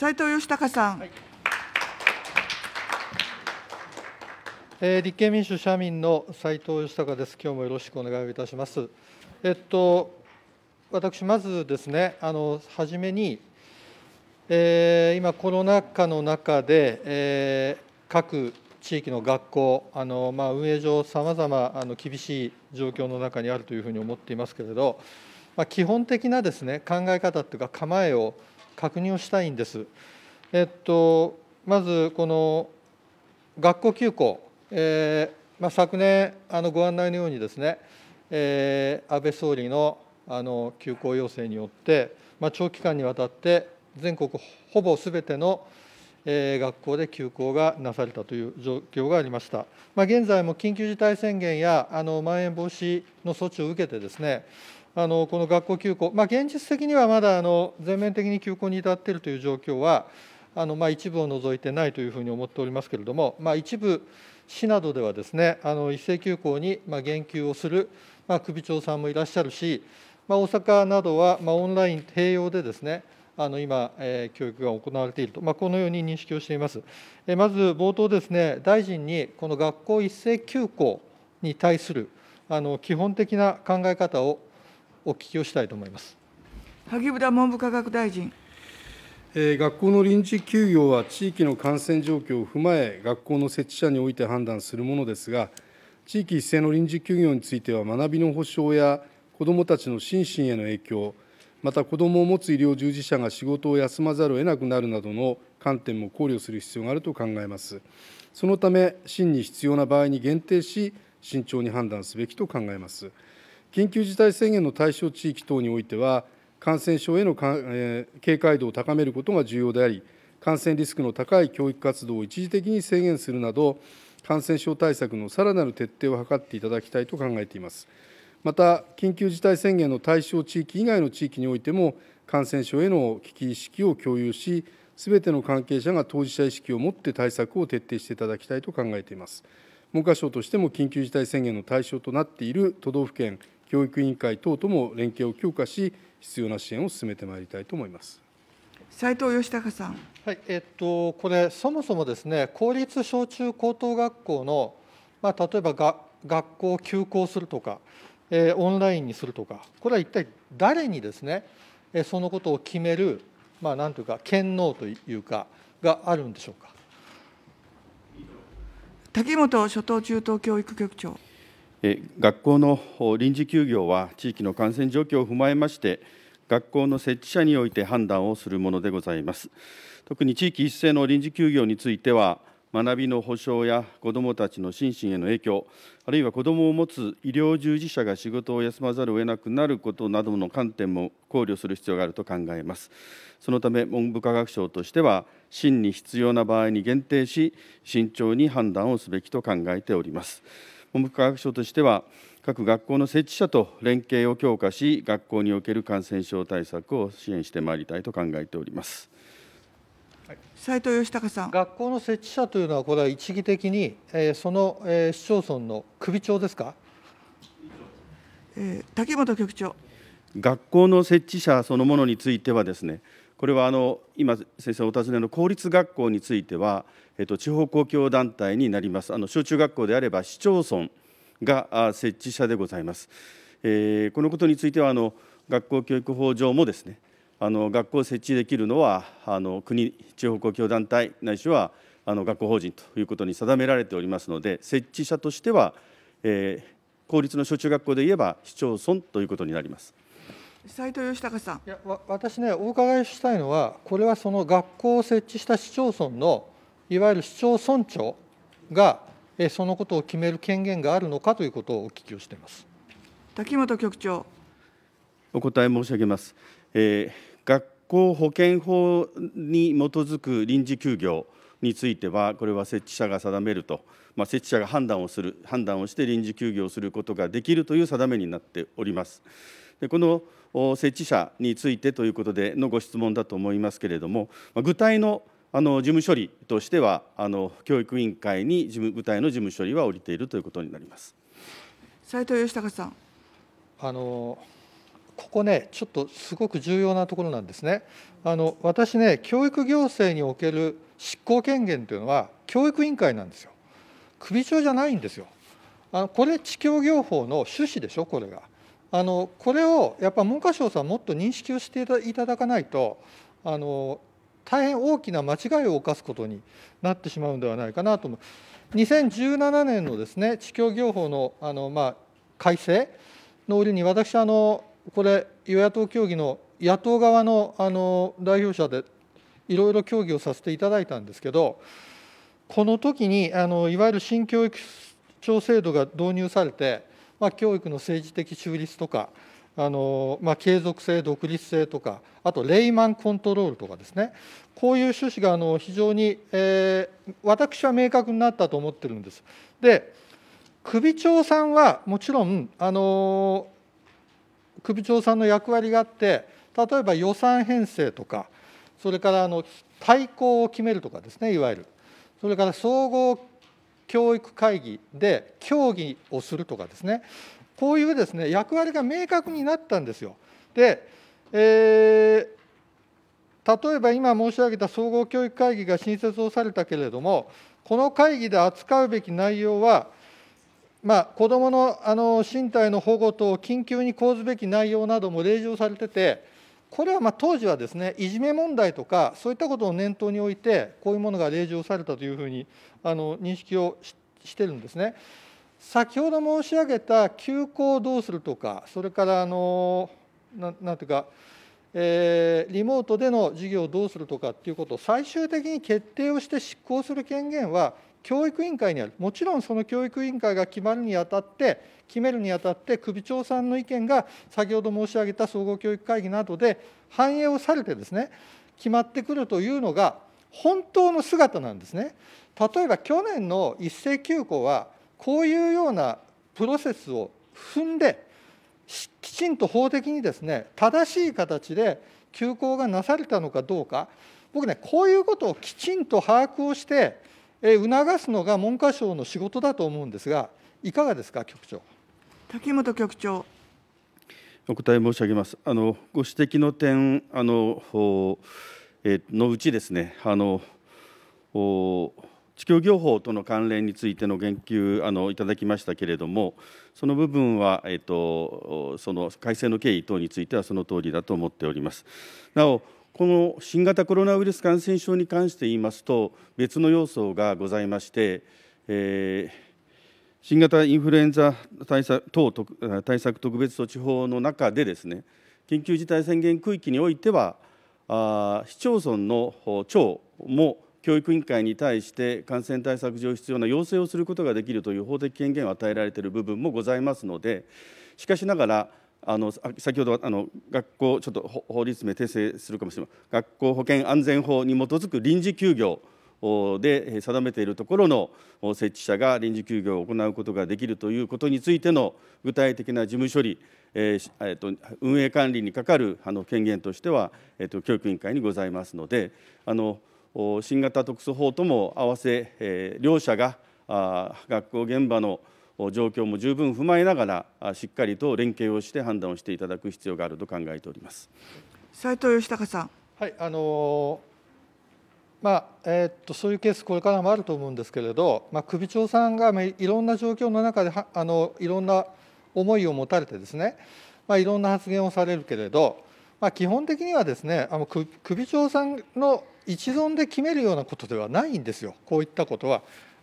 斉藤義孝さん。はいえー、立憲民主・社民の斉藤義孝です。今日もよろしくお願いいたします。えっと、私、まずですね、あの初めに、えー、今、コロナ禍の中で、えー、各地域の学校、あのまあ、運営上、さまざま厳しい状況の中にあるというふうに思っていますけれど、まあ、基本的なです、ね、考え方というか、構えを確認をしたいんです。えっと、まずこの学校休校、えー、まあ、昨年あのご案内のようにですね、えー、安倍総理のあの休校要請によって、まあ、長期間にわたって全国ほぼすべての学校で休校がなされたという状況がありました。まあ、現在も緊急事態宣言やあのまん延防止の措置を受けてですね、あのこの学校休校、まあ、現実的にはまだあの全面的に休校に至っているという状況は、あのまあ、一部を除いてないというふうに思っておりますけれども、まあ、一部市などではですねあの一斉休校にまあ言及をする、まあ、首長さんもいらっしゃるし、まあ、大阪などはまあオンライン併用でですねあの今、えー、教育が行われていると、まあ、このように認識をしています。えー、まず冒頭ですね、大臣にこの学校一斉休校に対するあの基本的な考え方をお聞きをしたいと思います萩生田文部科学大臣。学校の臨時休業は地域の感染状況を踏まえ、学校の設置者において判断するものですが、地域一斉の臨時休業については、学びの保障や子どもたちの心身への影響、また子どもを持つ医療従事者が仕事を休まざるを得なくなるなどの観点も考慮する必要があると考えます。そのため、真に必要な場合に限定し、慎重に判断すべきと考えます。緊急事態宣言の対象地域等においては、感染症への、警戒度を高めることが重要であり、感染リスクの高い教育活動を一時的に制限するなど、感染症対策のさらなる徹底を図っていただきたいと考えています。また、緊急事態宣言の対象地域以外の地域においても、感染症への危機意識を共有し、すべての関係者が当事者意識を持って対策を徹底していただきたいと考えています。文科省としても緊急事態宣言の対象となっている都道府県教育委員会等とも連携を強化し、必要な支援を進めてまいりたいと思います。斉藤義孝さん。はい、えっと、これ、そもそもですね、公立小中高等学校の、まあ、例えばが学校を休校するとか、えー、オンラインにするとか、これは一体誰にですね、えー、そのことを決める、まあ、なんというか、権能というか、があるんでしょうか。滝本初等中等教育局長。学校の臨時休業は地域の感染状況を踏まえまして学校の設置者において判断をするものでございます特に地域一斉の臨時休業については学びの保障や子どもたちの心身への影響あるいは子どもを持つ医療従事者が仕事を休まざるを得なくなることなどの観点も考慮する必要があると考えますそのため文部科学省としては真に必要な場合に限定し慎重に判断をすべきと考えております文部科学省としては各学校の設置者と連携を強化し学校における感染症対策を支援してまいりたいと考えております。斉藤義孝さん学校の設置者というのは、これは一義的に、えー、その、えー、市町村の首長ですか、えー、竹本局長。学校の設置者そのものについてはですね、これはあの今先生お尋ねの公立学校については、えっと、地方公共団体になりますあの小中学校であれば市町村が設置者でございます、えー、このことについてはあの学校教育法上もですねあの学校を設置できるのはあの国地方公共団体ないしはあの学校法人ということに定められておりますので設置者としては、えー、公立の小中学校で言えば市町村ということになります。斉藤義隆さんいや私ねお伺いしたいのはこれはその学校を設置した市町村のいわゆる市町村長がえそのことを決める権限があるのかということをお聞きをしています滝本局長お答え申し上げます、えー、学校保健法に基づく臨時休業についてはこれは設置者が定めると、まあ、設置者が判断をする判断をして臨時休業することができるという定めになっておりますでこの設置者についてということでのご質問だと思いますけれども、具体のあの事務処理としてはあの教育委員会に事務具体の事務処理は降りているということになります斉藤義孝さんあのここねちょっとすごく重要なところなんですねあの私ね教育行政における執行権限というのは教育委員会なんですよ首長じゃないんですよあのこれ地教業法の趣旨でしょこれがあのこれをやっぱ文科省さんもっと認識をしていただかないとあの大変大きな間違いを犯すことになってしまうのではないかなと思う。2017年のですね地教業法のあの、まあ、改正の折に私あのこれ与野党協議の野党側のあの代表者でいろいろ協議をさせていただいたんですけどこの時にあのいわゆる新教育庁制度が導入されてまあ、教育の政治的中立とか、あのまあ、継続性、独立性とか、あとレイマンコントロールとかですね、こういう趣旨があの非常に、えー、私は明確になったと思ってるんです。で、首長さんはもちろん、あの首長さんの役割があって、例えば予算編成とか、それからあの対抗を決めるとかですね、いわゆる、それから総合教育会議で協議をするとかですね、こういうですね役割が明確になったんですよ。で、えー例えば今申し上げた総合教育会議が新設をされたけれども、この会議で扱うべき内容は、まあ、子どものあの身体の保護等、緊急に講ずべき内容なども例示をされてて、これはま当時はですねいじめ問題とかそういったことを念頭においてこういうものが例示をされたというふうにあの認識をしてるんですね。先ほど申し上げた休校をどうするとかそれからあのなんていうか、えー、リモートでの授業をどうするとかっていうことを最終的に決定をして執行する権限は教育委員会にあるもちろんその教育委員会が決まるにあたって決めるにあたって首長さんの意見が先ほど申し上げた総合教育会議などで反映をされてですね決まってくるというのが本当の姿なんですね。例えば去年の一斉休校はこういうようなプロセスを踏んできちんと法的にですね正しい形で休校がなされたのかどうか僕ねこういうことをきちんと把握をしてえ促すのが文科省の仕事だと思うんですが、いかがですか、局長。竹本局長。お答え申し上げます。あのご指摘の点あのえのうちですね、あの地球業法との関連についての言及あのいただきましたけれども、その部分は、えっと、その改正の経緯等についてはその通りだと思っております。なおこの新型コロナウイルス感染症に関して言いますと、別の要素がございまして、えー、新型インフルエンザ対策等対策特別措置法の中でですね、緊急事態宣言区域においては、あ市町村の長も教育委員会に対して感染対策上必要な要請をすることができるという法的権限を与えられている部分もございますのでしかしながらあの先ほどあの学校ちょっと法律名訂正するかもしれません学校保健安全法に基づく臨時休業で定めているところの設置者が臨時休業を行うことができるということについての具体的な事務処理、えーえー、と運営管理にかかるあの権限としては、えー、と教育委員会にございますのであの新型特措法とも合わせ、えー、両者があ学校現場の状況も十分踏まえながらしっかりと連携をして判断をしていただく必要があると考えております斉藤義孝さん。はいあのまあえー、っとそういうケース、これからもあると思うんですけれど、まあ、首長さんが、まいろんな状況の中であのいろんな思いを持たれてですね、まあ、いろんな発言をされるけれど、まあ、基本的にはですねあの首長さんの一存で決めるようなことではないんですよ、こういったことは。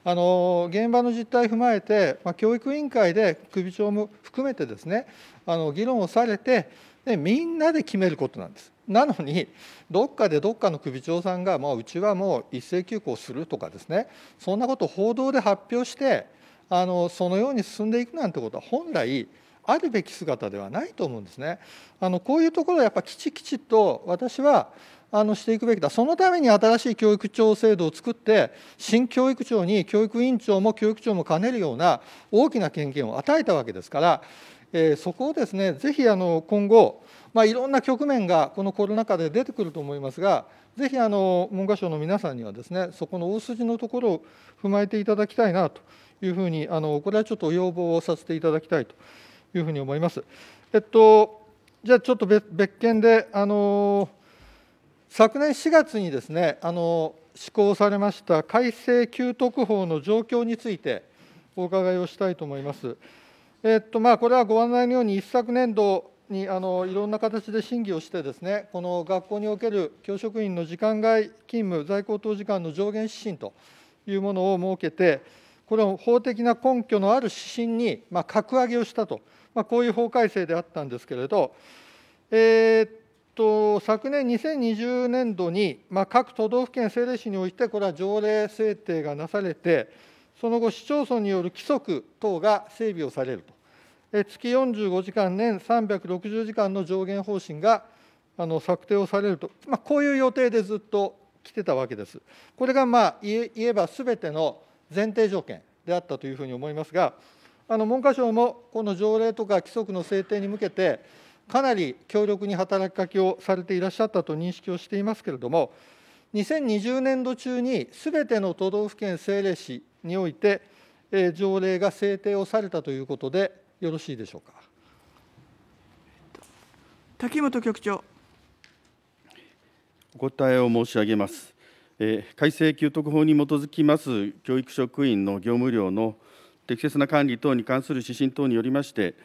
あの現場の実態を踏まえて、まあ、教育委員会で首長も含めてですねあの議論をされてでみんなで決めることなんです。なのにどっかでどっかの首長さんがもううちはもう一斉休校するとかですねそんなことを報道で発表してあのそのように進んでいくなんてことは本来あるべき姿ではないと思うんですね。あのこういうところやっぱきちきちと私はあのしていくべきだそのために新しい教育長制度を作って新教育長に教育委員長も教育長も兼ねるような大きな権限を与えたわけですから、えー、そこをですねぜひあの今後、まあ、いろんな局面がこのコロナ禍で出てくると思いますがぜひあの文科省の皆さんにはですねそこの大筋のところを踏まえていただきたいなというふうにあのこれはちょっと要望をさせていただきたいというふうに思います。えっとじゃあちょっと別件であの昨年4月にですねあの施行されました改正給特法の状況についてお伺いをしたいと思います。えっとまあ、これはご案内のように一昨年度にあのいろんな形で審議をしてですねこの学校における教職員の時間外勤務在校等時間の上限指針というものを設けてこれを法的な根拠のある指針に、まあ、格上げをしたと、まあ、こういう法改正であったんですけれど、えー、と、昨年2020年度に、まあ、各都道府県政令市において、これは条例制定がなされて、その後、市町村による規則等が整備をされると、え月45時間、年360時間の上限方針があの策定をされると、まあ、こういう予定でずっと来てたわけです。これが、まあ、言えばすべての前提条件であったというふうに思いますが、あの文科省もこの条例とか規則の制定に向けて、かなり強力に働きかけをされていらっしゃったと認識をしていますけれども、2020年度中にすべての都道府県政令市において、えー、条例が制定をされたということで、よろしいでしょうか。滝本局長。お答えを申し上げます。えー、改正給特法に基づきます教育職員の業務量の適切な管理等に関する指針等によりまして、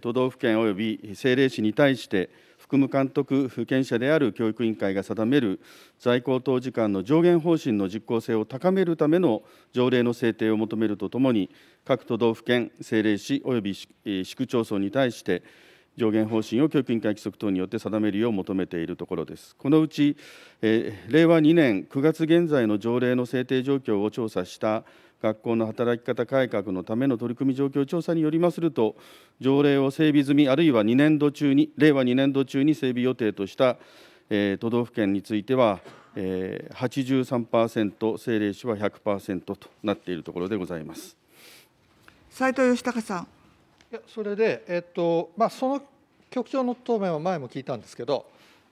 都道府県及び政令市に対して副務監督権者である教育委員会が定める在校等時間の上限方針の実効性を高めるための条例の制定を求めるとともに各都道府県政令市及び市区町村に対して上限方針を教育委員会規則等によって定めるよう求めているところです。このうち、令和2年9月現在の条例の制定状況を調査した学校の働き方改革のための取り組み状況調査によりますると条例を整備済みあるいは2年度中に令和2年度中に整備予定とした、えー、都道府県については、えー、83%政令市は100%となっているところでございます斉藤義孝さんいやそれで、えっとまあ、その局長の答弁は前も聞いたんですけど、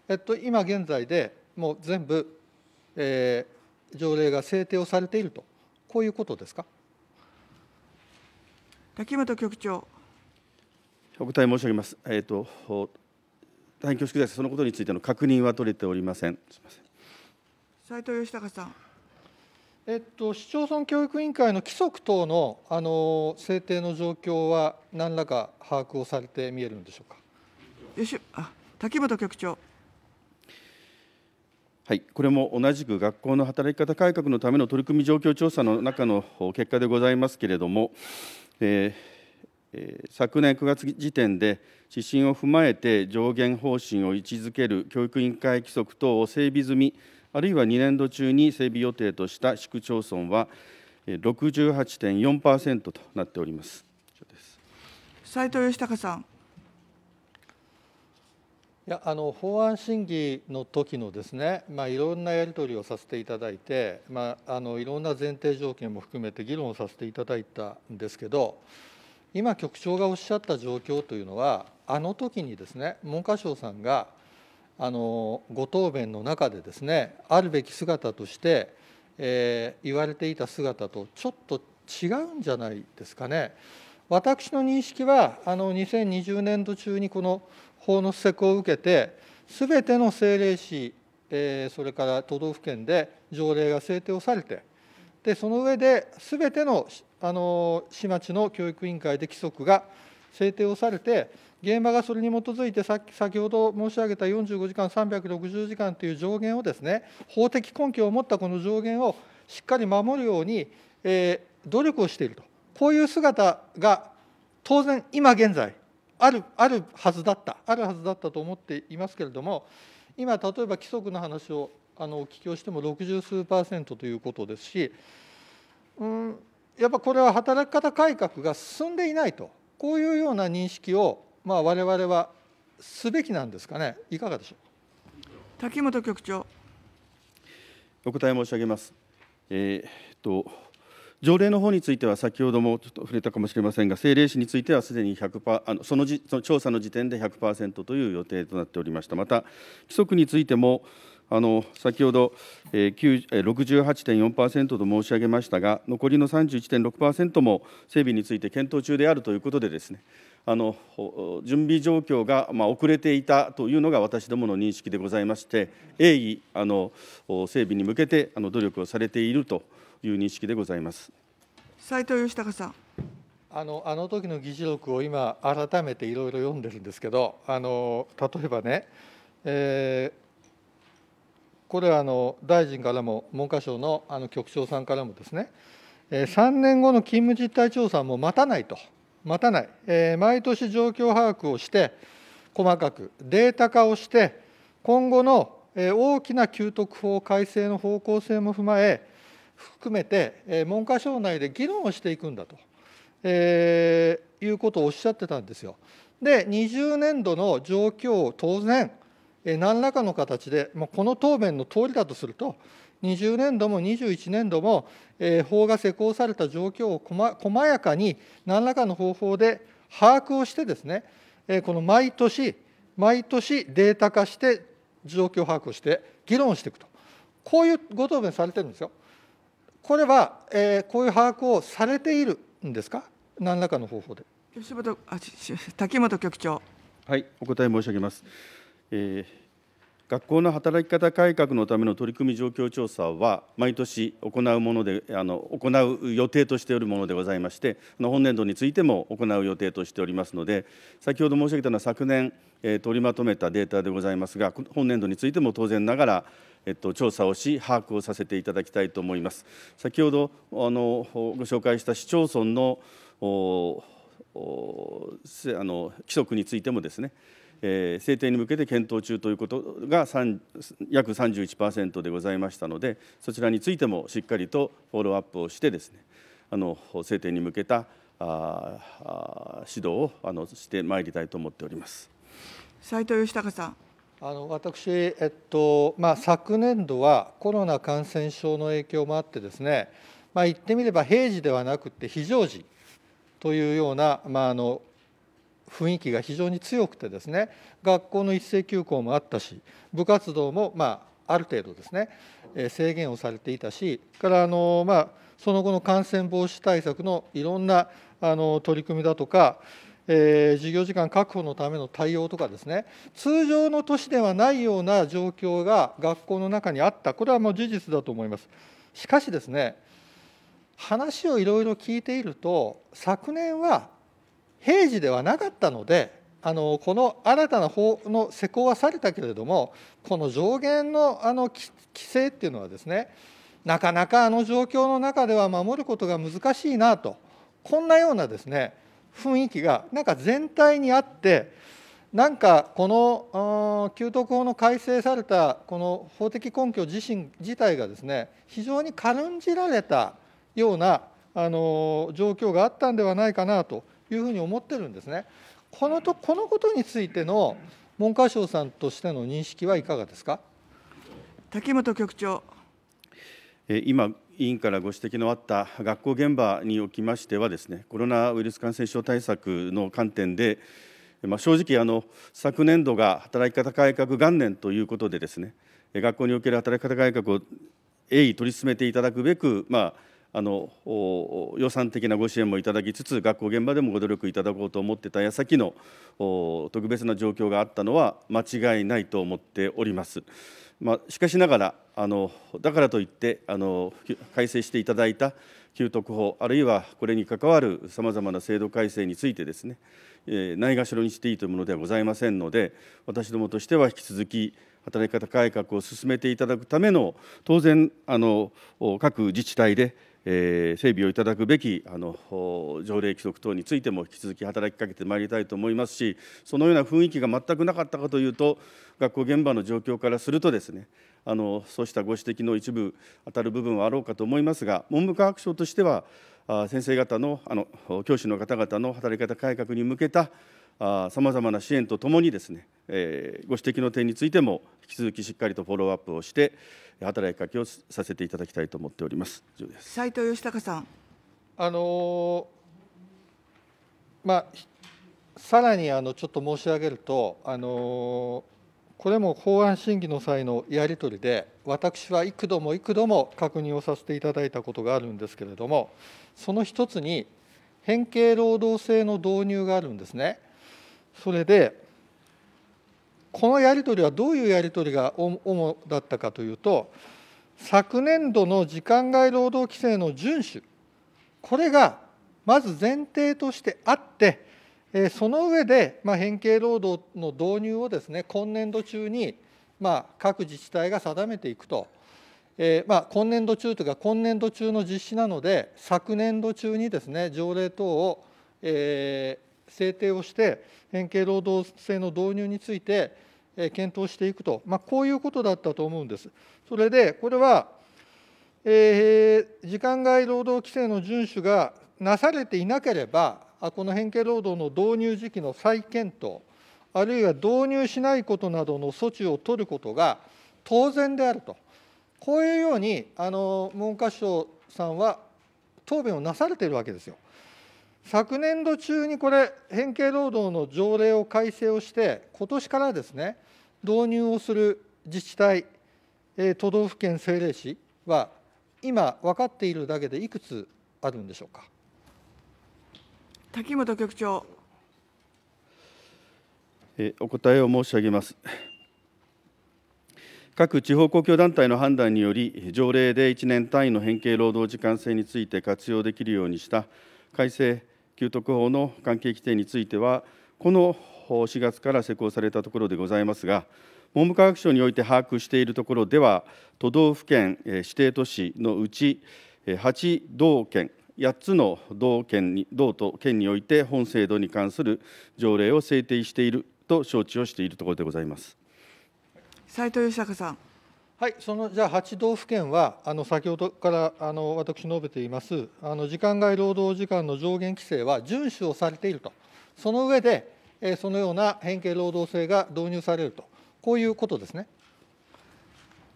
えっと、今現在でもう全部、えー、条例が制定をされているとこういうことですか滝本局長お答え申し上げます、えーと、大変恐縮ですそのことについての確認は取れておりません斉藤義孝さんえっと、市町村教育委員会の規則等のあの制定の状況は何らか把握をされて見えるんでしょうか。よしあ滝本局長はい、これも同じく学校の働き方改革のための取り組み状況調査の中の結果でございますけれども、えー、昨年9月時点で指針を踏まえて上限方針を位置づける教育委員会規則等を整備済みあるいは2年度中に整備予定とした市区町村は68.4%となっております。斉藤義孝さん。いやあの法案審議の時のですね、まあ、いろんなやり取りをさせていただいて、まあ、あのいろんな前提条件も含めて議論をさせていただいたんですけど今局長がおっしゃった状況というのはあの時にですね文科省さんがあのご答弁の中でですねあるべき姿として、えー、言われていた姿とちょっと違うんじゃないですかね。私の認識はあの2020年度中にこの法の施策を受けて、すべての政令市、えそれから都道府県で条例が制定をされて、でその上で、すべてのあの市町の教育委員会で規則が制定をされて、現場がそれに基づいてさ、先ほど申し上げた45時間、360時間という上限をですね、法的根拠を持ったこの上限をしっかり守るように、えー、努力をしていると、こういう姿が当然、今現在、あるあるはずだったあるはずだったと思っていますけれども今例えば規則の話をあのお聞きをしても60数パーセントということですし、うん、やっぱこれは働き方改革が進んでいないとこういうような認識を、まあ、我々はすべきなんですかねいかがでしょう滝本局長お答え申し上げます。えー、っと条例の方については先ほどもちょっと触れたかもしれませんが政令市についてはすでに100あのそのじその調査の時点で100%という予定となっておりましたまた規則についてもあの先ほど、えー、68.4%と申し上げましたが残りの31.6%も整備について検討中であるということでですねあの準備状況が、まあ、遅れていたというのが私どもの認識でございまして鋭意あの整備に向けてあの努力をされていると。いう認識でございます斉藤義孝さん。あのあの時の議事録を今、改めていろいろ読んでるんですけど、あの例えばね、えー、これはあの大臣からも文科省のあの局長さんからもですね、えー、3年後の勤務実態調査も待たないと、待たない、えー、毎年状況把握をして、細かくデータ化をして、今後の大きな給特法改正の方向性も踏まえ、含めて文科省内で議論をしていくんだと、えー、いうことをおっしゃってたんですよ。で20年度の状況を当然何らかの形で、まあ、この答弁の通りだとすると20年度も21年度も、えー、法が施行された状況をこま細やかに何らかの方法で把握をしてですね、えー、この毎年毎年データ化して状況把握をして議論していくとこういうご答弁されてるんですよ。これは、えー、こういう把握をされているんですか、何らかの方法で。吉本あ竹本局長はいお答え申し上げます、えー学校の働き方改革のための取り組み状況調査は、毎年行うものであの、行う予定としておるものでございまして、本年度についても行う予定としておりますので、先ほど申し上げたのは昨年、えー、取りまとめたデータでございますが、本年度についても当然ながら、えっと、調査をし、把握をさせていただきたいと思います。先ほどあのご紹介した市町村のおおあの規則についてもですね、えー、制定に向けて検討中ということが約31%でございましたので、そちらについてもしっかりとフォローアップをしてですね、あの制定に向けたあ指導をあのしてまいりたいと思っております。斉藤義隆さん。あの私、えっとまあ、昨年度はコロナ感染症の影響もあってですね、まあ、言ってみれば平時ではなくて非常時というような、まあ、あの雰囲気が非常に強くてですね学校の一斉休校もあったし部活動もまあある程度ですね、え制限をされていたしからあの、まあ、その後の感染防止対策のいろんなあの取り組みだとか、えー、授業時間確保のための対応とかですね通常の年ではないような状況が学校の中にあったこれはもう事実だと思います。しかしですね話をいろいろ聞いていると昨年は平時ではなかったのであのこの新たな法の施行はされたけれどもこの上限のあの規制っていうのはですねなかなかあの状況の中では守ることが難しいなとこんなようなですね雰囲気がなんか全体にあってなんかこの給特法の改正されたこの法的根拠自身自体がですね非常に軽んじられたようなあの状況があったんではないかなというふうに思ってるんですね。このとこのことについての文科省さんとしての認識はいかがですか竹本局長今委員からご指摘のあった学校現場におきましてはですねコロナウイルス感染症対策の観点で、まあ、正直あの昨年度が働き方改革元年ということでですね学校における働き方改革を鋭意取り進めていただくべく、まあ、あの予算的なご支援もいただきつつ学校現場でもご努力いただこうと思ってた矢先の特別な状況があったのは間違いないと思っております。まあ、しかしながらあのだからといってあの改正していただいた給特法あるいはこれに関わるさまざまな制度改正についてですね、えないがしろにしていいというものではございませんので私どもとしては引き続き働き方改革を進めていただくための当然あの各自治体でえー、整備をいただくべきあの条例規則等についても引き続き働きかけてまいりたいと思いますしそのような雰囲気が全くなかったかというと学校現場の状況からするとですねあのそうしたご指摘の一部当たる部分はあろうかと思いますが文部科学省としては先生方のあの教師の方々の働き方改革に向けたさまざまな支援とともにですね、えー、ご指摘の点についても引き続きしっかりとフォローアップをして働きかけをさせていただきたいと思っております斉藤義孝さんあのまあさらにあのちょっと申し上げるとあのこれも法案審議の際のやり取りで私は幾度も幾度も確認をさせていただいたことがあるんですけれどもその一つに変形労働制の導入があるんですね。それでこのやり取りはどういうやり取りが主だったかというと昨年度の時間外労働規制の遵守これがまず前提としてあってその上で、まあ、変形労働の導入をですね今年度中に、まあ、各自治体が定めていくと、えー、まあ、今年度中というか今年度中の実施なので昨年度中にですね条例等を、えー制定をして、変形労働制の導入について、検討していくと、まあ、こういうことだったと思うんです。それで、これは、えー、時間外労働規制の遵守がなされていなければ、この変形労働の導入時期の再検討、あるいは導入しないことなどの措置を取ることが当然であると、こういうようにあの文科省さんは答弁をなされているわけですよ。昨年度中にこれ変形労働の条例を改正をして今年からですね導入をする自治体、え都道府県政令市は今分かっているだけでいくつあるんでしょうか滝本局長えお答えを申し上げます各地方公共団体の判断により条例で1年単位の変形労働時間制について活用できるようにした改正給特法の関係規定については、この4月から施行されたところでございますが、文部科学省において把握しているところでは、都道府県指定都市のうち8道県、8つの道県に道と県において本制度に関する条例を制定していると承知をしているところでございます。斉藤義孝さんはい、そのじゃあ、8道府県は、あの先ほどからあの私、述べています、あの時間外労働時間の上限規制は遵守をされていると、その上で、えそのような変形労働制が導入されると、こういうことですね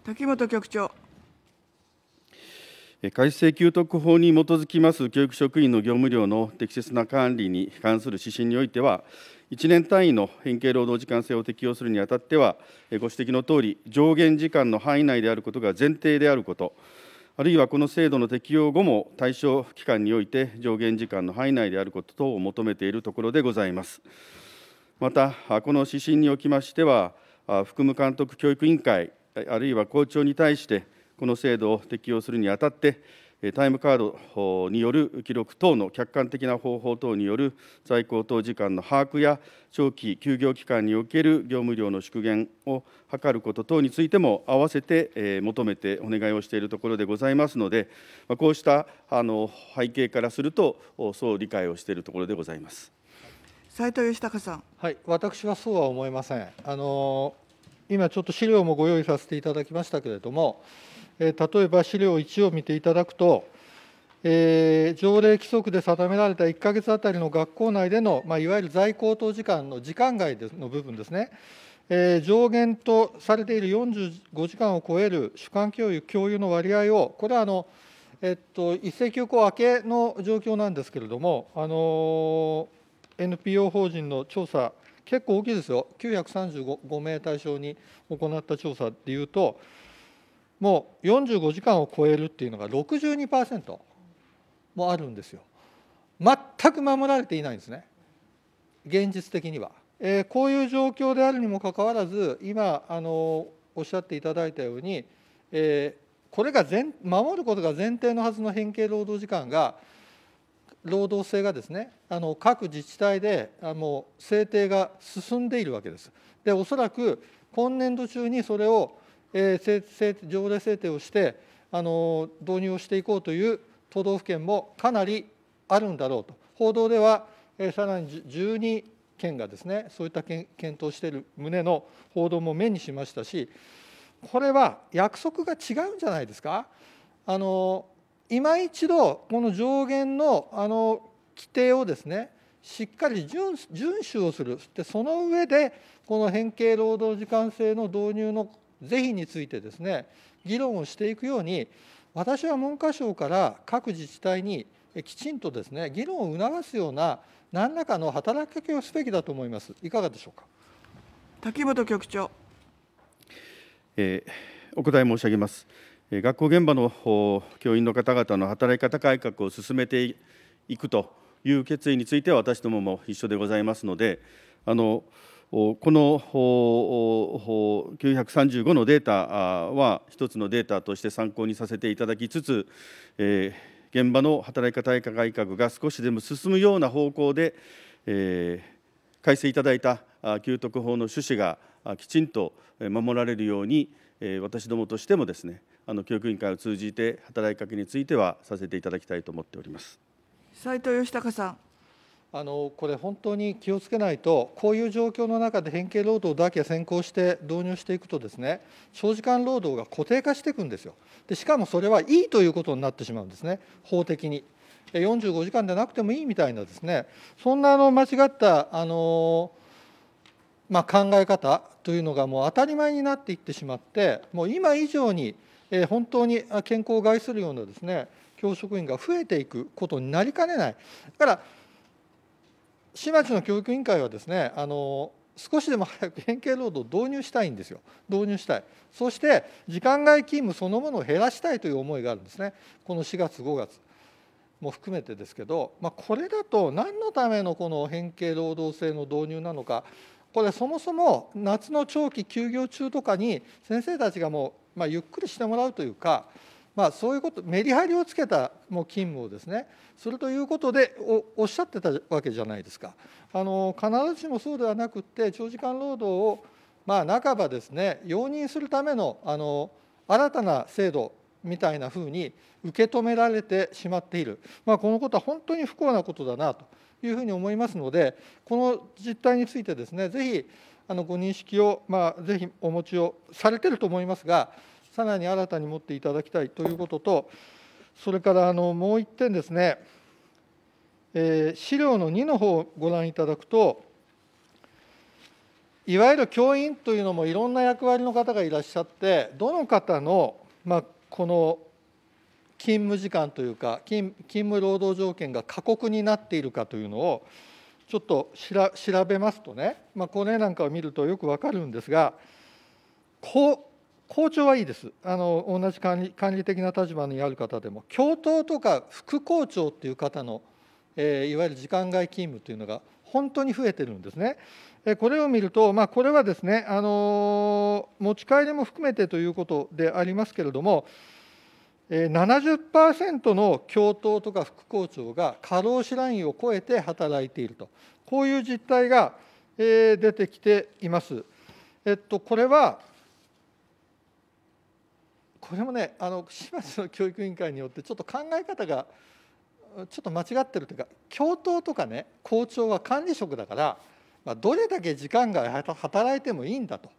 滝本局長。改正給特法に基づきます教育職員の業務量の適切な管理に関する指針においては、1年単位の変形労働時間制を適用するにあたっては、ご指摘のとおり、上限時間の範囲内であることが前提であること、あるいはこの制度の適用後も対象期間において上限時間の範囲内であること等を求めているところでございます。また、この指針におきましては、副務監督教育委員会、あるいは校長に対して、この制度を適用するにあたって、タイムカードによる記録等の客観的な方法等による在庫等時間の把握や長期休業期間における業務量の縮減を図ること等についても併せて求めてお願いをしているところでございますのでこうした背景からするとそう理解をしているところでございます。斉藤義孝さん、はい、私はそうは思いませんあの今ちょっと資料もご用意させていただきましたけれども例えば資料1を見ていただくと、えー、条例規則で定められた1か月あたりの学校内での、まあ、いわゆる在校等時間の時間外の部分ですね、えー、上限とされている45時間を超える主管教諭、教諭の割合を、これはあの、えっと、一斉休校明けの状況なんですけれども、あの NPO 法人の調査、結構大きいですよ、935名対象に行った調査でいうと、もう45時間を超えるっていうのが62%もあるんですよ。全く守られていないんですね現実的には。えー、こういう状況であるにもかかわらず今あのおっしゃっていただいたように、えー、これが守ることが前提のはずの変形労働時間が労働制がですねあの各自治体であの制定が進んでいるわけです。でおそらく今年度中にそれをえー、条例制定をしてあの導入をしていこうという都道府県もかなりあるんだろうと報道では、えー、さらに12県がですねそういった検討している旨の報道も目にしましたしこれは約束が違うんじゃないですか。あの今一度この上限のあの規定をですねしっかり遵遵守をするその上でこの変形労働時間制の導入の是非についてですね議論をしていくように私は文科省から各自治体にきちんとですね議論を促すような何らかの働きかけをすべきだと思います。いかがでしょうか滝本局長、えー、お答え申し上げます。学校現場の教員の方々の働き方改革を進めていくという決意については私どもも一緒でございますのであのこの935のデータは一つのデータとして参考にさせていただきつつ、現場の働き方改革が少しでも進むような方向で、改正いただいた給特法の趣旨がきちんと守られるように私どもとしてもですねあの教育委員会を通じて働きかけについてはさせていただきたいと思っております斉藤義孝さんあのこれ本当に気をつけないとこういう状況の中で変形労働だけ先行して導入していくとですね長時間労働が固定化していくんですよでしかもそれはいいということになってしまうんですね法的に45時間でなくてもいいみたいなですねそんなあの間違ったあの、まあ、考え方というのがもう当たり前になっていってしまってもう今以上に本当に健康を害するようなですね教職員が増えていくことになりかねない。だから市町の教育委員会はですねあの少しでも早く変形労働を導入したいんですよ導入したいそして時間外勤務そのものを減らしたいという思いがあるんですねこの4月5月も含めてですけど、まあ、これだと何のためのこの変形労働制の導入なのかこれそもそも夏の長期休業中とかに先生たちがもう、まあ、ゆっくりしてもらうというかまあ、そういうことメリハリをつけたもう勤務をですねするということでおっしゃってたわけじゃないですかあの必ずしもそうではなくって長時間労働をまあ半ばですね容認するためのあの新たな制度みたいなふうに受け止められてしまっている、まあ、このことは本当に不幸なことだなというふうに思いますので、この実態についてですね、ぜひあのご認識を、まあ、ぜひお持ちをされてると思いますが、さらに新たに持っていただきたいということと、それからあのもう1点ですね、えー、資料の2の方をご覧いただくと、いわゆる教員というのもいろんな役割の方がいらっしゃって、どの方の、まあ、この勤務時間というか勤務労働条件が過酷になっているかというのをちょっと調べますとね、まあ、これなんかを見るとよくわかるんですがこ校長はいいです、あの同じ管理管理的な立場にある方でも、教頭とか副校長っていう方の、えー、いわゆる時間外勤務というのが本当に増えてるんですね。えこれを見ると、まあ、これはですね、あの持ち帰りも含めてということでありますけれども、70%の教頭とか副校長が過労死ラインを超えて働いていると、こういう実態が出てきています。えっと、これはこれもねあの市町の教育委員会によってちょっと考え方がちょっと間違ってるというか教頭とかね校長は管理職だから、まあ、どれだけ時間が働いてもいいんだと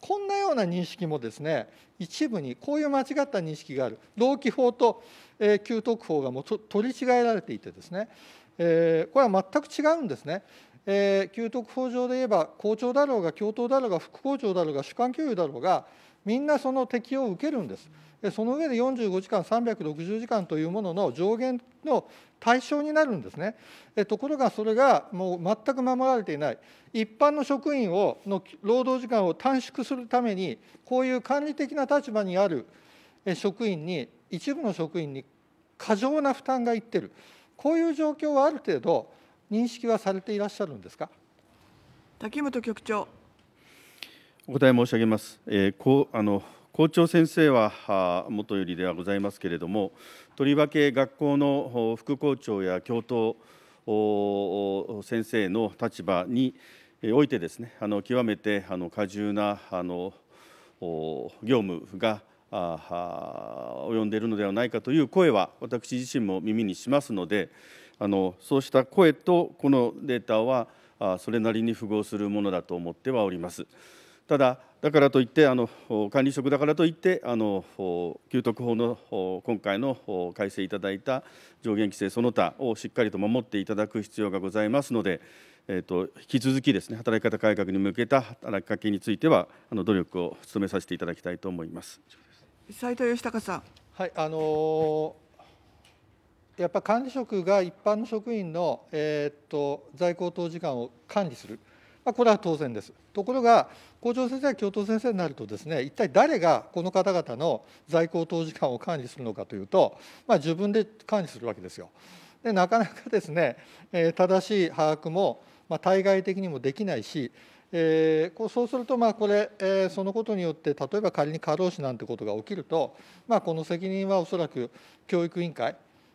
こんなような認識もですね一部にこういう間違った認識がある労基法と、えー、給特法がもうと取り違えられていてですね、えー、これは全く違うんですね。えー、給特法上で言えば校長だろうが教頭だろうが副校長だろうが主管教諭だろうがみんなその適用を受けるんです。その上で45時間、360時間というものの上限の対象になるんですね。ところがそれがもう全く守られていない、一般の職員をの労働時間を短縮するために、こういう管理的な立場にある職員に、一部の職員に過剰な負担がいってる、こういう状況はある程度、認識はされていらっしゃるんですか。竹本局長お答え申し上げます。えー、こうあの校長先生はもとよりではございますけれども、とりわけ学校の副校長や教頭先生の立場においてですね、あの極めてあの過重なあの業務が及んでいるのではないかという声は私自身も耳にしますのであのそうした声とこのデータはそれなりに符合するものだと思ってはおります。ただ、だからといってあの管理職だからといってあの給特法の今回の改正いただいた上限規制その他をしっかりと守っていただく必要がございますので、えー、と引き続きですね働き方改革に向けた働きかけについてはあの努力を努めさせていただきたいと思います斉藤義孝さん。はいあのー、やっぱ管理職が一般の職員の、えー、っと在校等時間を管理する、まあ、これは当然です。ところが、校長先生や教頭先生になるとですね、一体誰がこの方々の在校当時間を管理するのかというと、まあ、自分で管理するわけですよ。でなかなかですね、え正しい把握も、まあ、対外的にもできないし、えー、そうするとまあこれ、えー、そのことによって例えば仮に過労死なんてことが起きると、まあ、この責任はおそらく教育委員会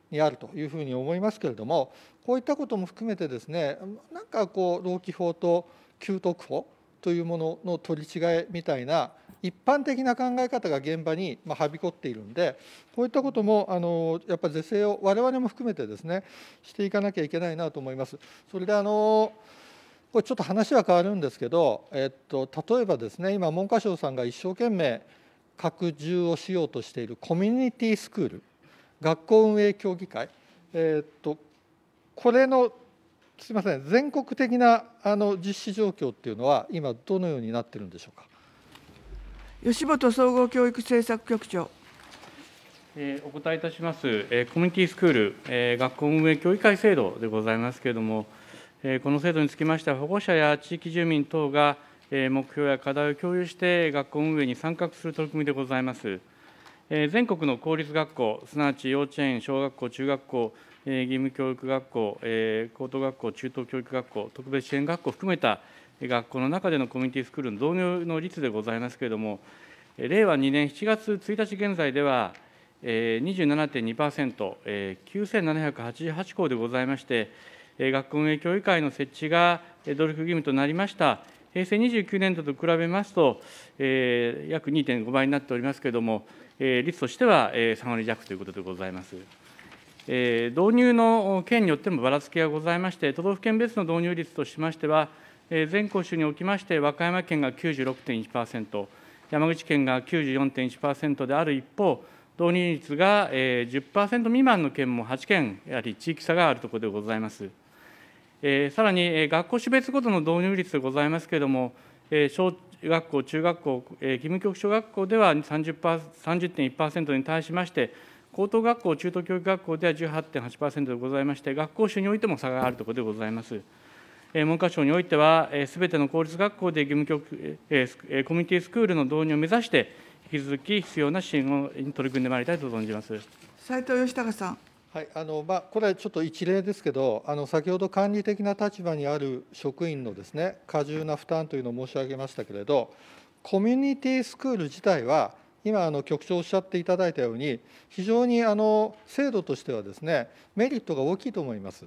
にあるというふうに思いますけれどもこういったことも含めてですねなんかこう労基法と給特保というものの取り違えみたいな一般的な考え方が現場にはびこっているんでこういったこともあのやっぱり是正を我々も含めてですねしていかなきゃいけないなと思います。それであのこれちょっと話は変わるんですけど、えっと、例えばですね今文科省さんが一生懸命拡充をしようとしているコミュニティスクール学校運営協議会、えっと、これのすみません全国的なあの実施状況っていうのは今どのようになってるんでしょうか吉本総合教育政策局長お答えいたします、コミュニティスクール、学校運営協議会制度でございますけれども、この制度につきましては、保護者や地域住民等が目標や課題を共有して、学校運営に参画する取り組みでございます。全国の公立学校、すなわち幼稚園、小学校、中学校、義務教育学校、高等学校、中等教育学校、特別支援学校を含めた学校の中でのコミュニティスクールの導入の率でございますけれども、令和2年7月1日現在では、27.2%、9788校でございまして、学校運営協議会の設置が努力義務となりました平成29年度と比べますと、約2.5倍になっておりますけれども、率としては3割弱ということでございます。導入の県によってもばらつきがございまして、都道府県別の導入率としましては、全校種におきまして、和歌山県が96.1%、山口県が94.1%である一方、導入率が10%未満の県も8県やはり、地域差があるところでございます。さらに、学校種別ごとの導入率でございますけれども、小学校、中学校、義務教育小学校では30.1%に対しまして、高等学校、中等教育学校では18.8%でございまして、学校種においても差があるところでございます。文科省においては、すべての公立学校で義務教コミュニティスクールの導入を目指して、引き続き必要な支援に取り組んでまいりたいと存じます斉藤義孝さん。はいあのまあ、これはちょっと一例ですけど、あの先ほど管理的な立場にある職員のです、ね、過重な負担というのを申し上げましたけれど、コミュニティスクール自体は、今あの局長おっしゃっていただいたように非常にあの制度としてはですねメリットが大きいと思います。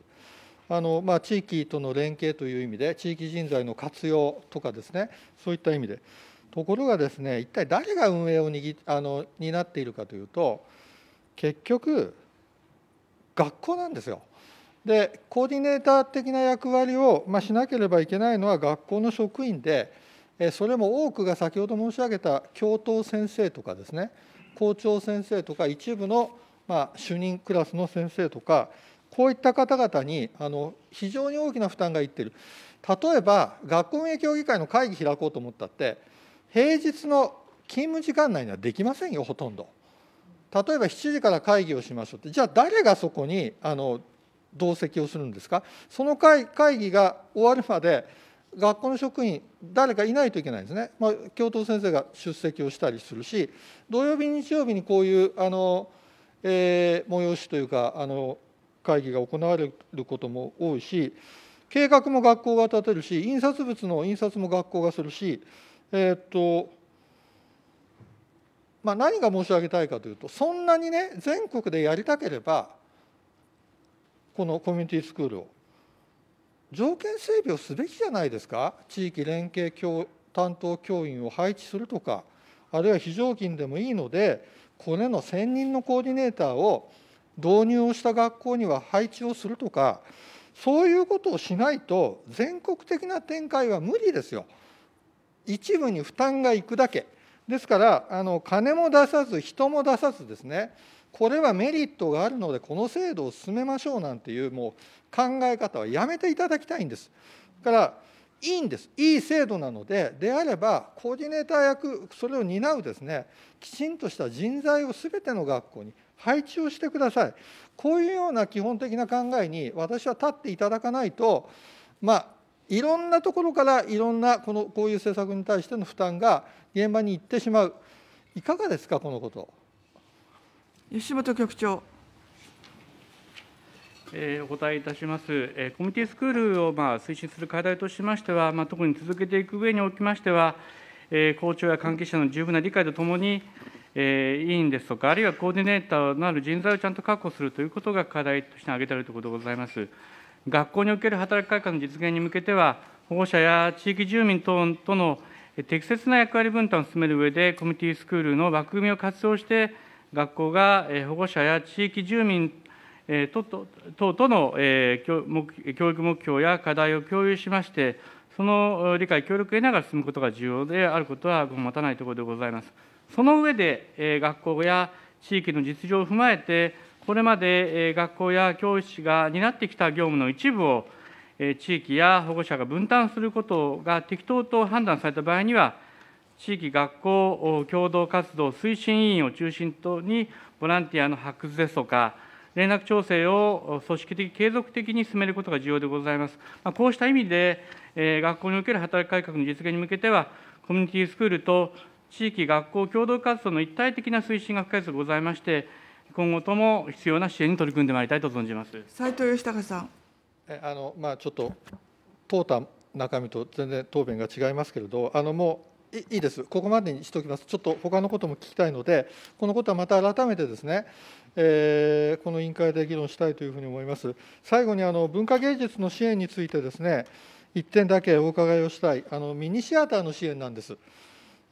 あのまあ、地域との連携という意味で地域人材の活用とかですねそういった意味でところがですね一体誰が運営を握あの担っているかというと結局学校なんですよ。でコーディネーター的な役割を、まあ、しなければいけないのは学校の職員でそれも多くが先ほど申し上げた教頭先生とかですね、校長先生とか、一部のまあ主任クラスの先生とか、こういった方々にあの非常に大きな負担がいっている。例えば、学校運営協議会の会議開こうと思ったって、平日の勤務時間内にはできませんよ、ほとんど。例えば7時から会議をしましょうって、じゃあ誰がそこにあの同席をするんですか、その会会議が終わるまで、学校の職員誰かいないといけないですね、まあ、教頭先生が出席をしたりするし土曜日日曜日にこういうあの、えー、催しというかあの会議が行われることも多いし計画も学校が立てるし印刷物の印刷も学校がするし、えー、っとまあ、何が申し上げたいかというとそんなにね全国でやりたければこのコミュニティスクールを条件整備をすべきじゃないですか、地域連携教担当教員を配置するとか、あるいは非常勤でもいいので、これの専任のコーディネーターを導入をした学校には配置をするとか、そういうことをしないと、全国的な展開は無理ですよ。一部に負担がいくだけ。ですから、あの金も出さず、人も出さずですね、これはメリットがあるのでこの制度を進めましょうなんていうもう考え方はやめていただきたいんです。だからいいんです、いい制度なので、であれば、コーディネーター役、それを担うですね、きちんとした人材をすべての学校に配置をしてください。こういうような基本的な考えに、私は立っていただかないと、まあ、いろんなところからいろんなこのこういう政策に対しての負担が現場に行ってしまう、いかがですか、このこと。吉本局長。お答えいたします。コミュニティスクールをまあ推進する課題としましては、まあ、特に続けていく上におきましては、校長や関係者の十分な理解とともに、委員ですとか、あるいはコーディネーターのある人材をちゃんと確保するということが課題として挙げてあるということでございます。学校における働き方の実現に向けては、保護者や地域住民等との適切な役割分担を進める上で、コミュニティスクールの枠組みを活用して、学校が保護者や地域住民等との教育目標や課題を共有しまして、その理解、協力を得ながら進むことが重要であることはご持たないところでございます。その上で、学校や地域の実情を踏まえて、これまで学校や教師が担ってきた業務の一部を、地域や保護者が分担することが適当と判断された場合には、地域学校共同活動推進委員を中心とに、ボランティアの発掘ですとか、連絡調整を組織的、継続的に進めることが重要でございます。まあ、こうした意味で、えー、学校における働き改革の実現に向けては、コミュニティスクールと地域学校共同活動の一体的な推進が不可欠でございまして、今後とも必要な支援に取り組んでまいりたいと存じます斉藤義孝さん。あのまあ、ちょっと、淘汰中身と全然答弁が違いますけれど、あのもういいです、ここまでにしておきます、ちょっと他のことも聞きたいので、このことはまた改めてですね、えー、この委員会で議論したいというふうに思います。最後にあの文化芸術の支援についてですね、1点だけお伺いをしたい、あのミニシアターの支援なんです。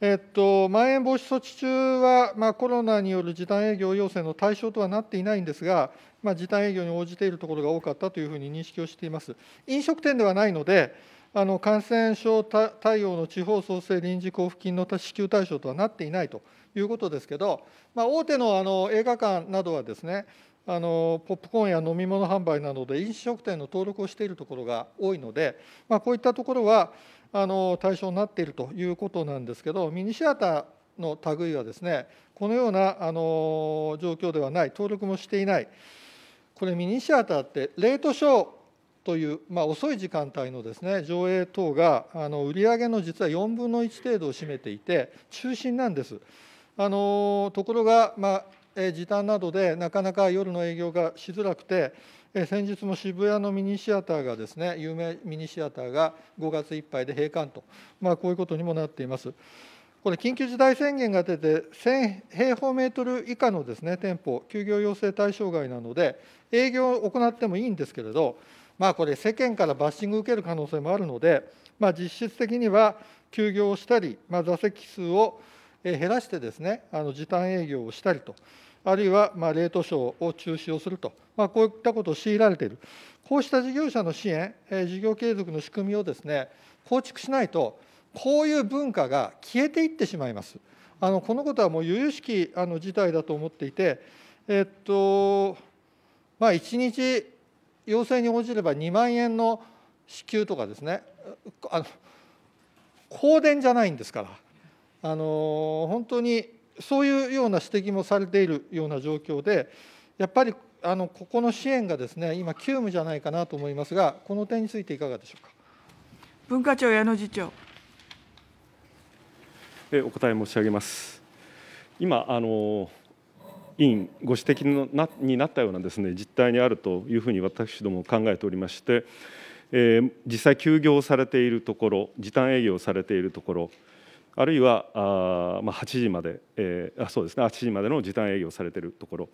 えっと、まん延防止措置中は、まあ、コロナによる時短営業要請の対象とはなっていないんですが、まあ、時短営業に応じているところが多かったというふうに認識をしています。飲食店ではないのであの感染症対応の地方創生臨時交付金の支給対象とはなっていないということですけど、まあ、大手のあの映画館などはですね、あのポップコーンや飲み物販売などで飲食店の登録をしているところが多いので、まあ、こういったところはあの対象になっているということなんですけど、ミニシアターの類はですね、このようなあの状況ではない、登録もしていない、これ、ミニシアターって、レートショーという、まあ、遅い時間帯のです、ね、上映等があの売上の実は4分の1程度を占めていて、中心なんです。あのところが、まあ時短などでなかなか夜の営業がしづらくて、先日も渋谷のミニシアターがですね、有名ミニシアターが5月いっぱいで閉館と、まあ、こういうことにもなっています。これ、緊急事態宣言が出て、1000平方メートル以下のですね店舗、休業要請対象外なので、営業を行ってもいいんですけれど、まあ、これ、世間からバッシング受ける可能性もあるので、まあ、実質的には休業をしたり、まあ、座席数を減らしてですね、あの時短営業をしたりと、あるいはまあートショーを中止をすると、まあ、こういったことを強いられている、こうした事業者の支援、事業継続の仕組みをですね構築しないと、こういう文化が消えていってしまいます。あのこのことはもう由々しきあの事態だと思っていて、えっとまあ、1日要請に応じれば2万円の支給とかですねあの香典じゃないんですからあの本当にそういうような指摘もされているような状況でやっぱりあのここの支援がですね今急務じゃないかなと思いますがこの点についていかがでしょうか文化庁矢野次長お答え申し上げます今あの委員ご指摘のなになったようなですね実態にあるというふうに私ども考えておりまして、えー、実際休業されているところ時短営業されているところあるいはあ、まあ、8時まで、えー、あそうですね8時までの時短営業されているところ、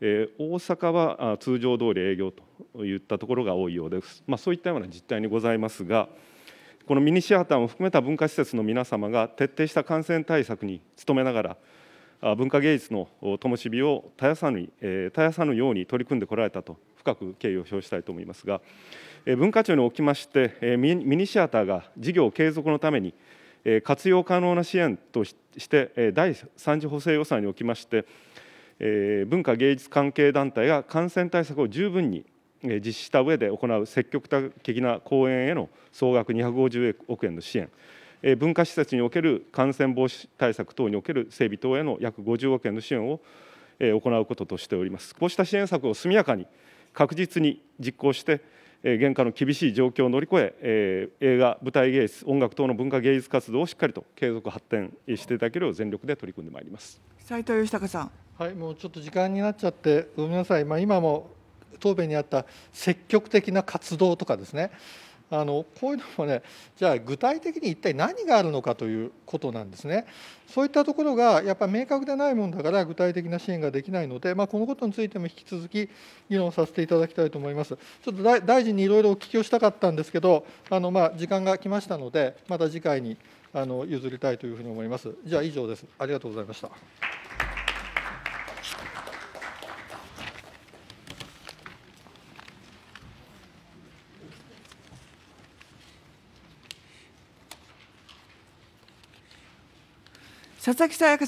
えー、大阪は通常通り営業といったところが多いようです、まあ、そういったような実態にございますがこのミニシアターも含めた文化施設の皆様が徹底した感染対策に努めながら文化芸術の灯火を絶やさぬ絶やさぬように取り組んでこられたと深く敬意を表したいと思いますが文化庁におきましてミニシアターが事業継続のために活用可能な支援として第3次補正予算におきまして文化芸術関係団体が感染対策を十分に実施した上で行う積極的な公演への総額250億円の支援文化施設における感染防止対策等における整備等への約50億円の支援を行うこととしております。こうした支援策を速やかに確実に実行して現下の厳しい状況を乗り越え映画、舞台芸術、音楽等の文化芸術活動をしっかりと継続発展していただけるよう全力で取り組んでまいります斉藤義孝さん。はい、もうちょっと時間になっちゃってごめんなさい、まあ、今も答弁にあった積極的な活動とかですねあのこういうのもねじゃあ具体的に一体何があるのかということなんですね。そういったところがやっぱり明確でないもんだから具体的な支援ができないので、まあ、このことについても引き続き議論させていただきたいと思います。ちょっと大臣にいろいろお聞きをしたかったんですけどあのまあ時間が来ましたのでまた次回にあの譲りたいというふうに思います。じゃあ以上です。ありがとうございました。佐々木さやか